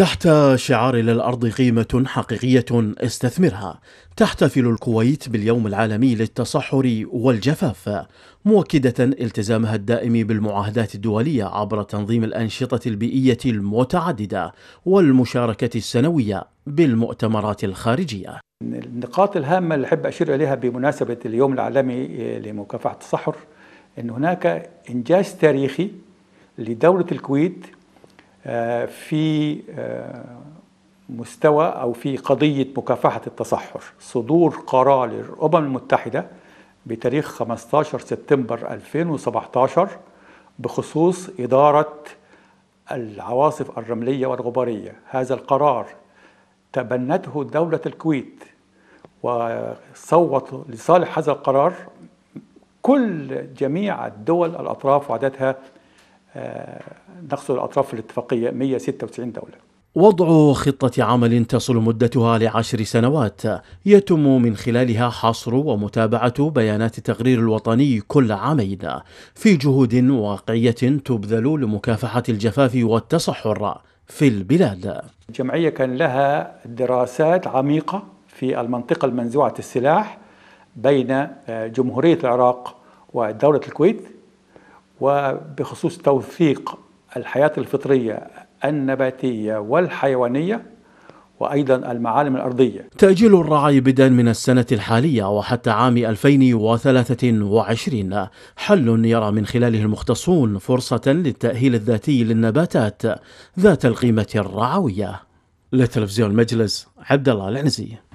تحت شعار للأرض قيمة حقيقية استثمرها تحتفل الكويت باليوم العالمي للتصحر والجفاف مؤكدة التزامها الدائم بالمعاهدات الدولية عبر تنظيم الأنشطة البيئية المتعددة والمشاركة السنوية بالمؤتمرات الخارجية النقاط الهامة اللي أحب أشير إليها بمناسبة اليوم العالمي لمكافحة التصحر أن هناك إنجاز تاريخي لدولة الكويت آه، في آه، مستوى أو في قضية مكافحة التصحر صدور قرار للأمم المتحدة بتاريخ 15 سبتمبر 2017 بخصوص إدارة العواصف الرملية والغبارية هذا القرار تبنته دولة الكويت وصوت لصالح هذا القرار كل جميع الدول الأطراف وعدتها نقصد الأطراف الاتفاقية 196 دولة وضع خطة عمل تصل مدتها لعشر سنوات يتم من خلالها حصر ومتابعة بيانات التقرير الوطني كل عامين في جهود واقعية تبذل لمكافحة الجفاف والتصحر في البلاد الجمعية كان لها دراسات عميقة في المنطقة المنزوعة السلاح بين آه، جمهورية العراق ودولة الكويت وبخصوص توثيق الحياة الفطرية النباتية والحيوانية وأيضا المعالم الأرضية تأجيل الرعي بدءا من السنة الحالية وحتى عام 2023 حل يرى من خلاله المختصون فرصة للتأهيل الذاتي للنباتات ذات القيمة الرعوية لتلفزيون المجلس عبد الله العنزي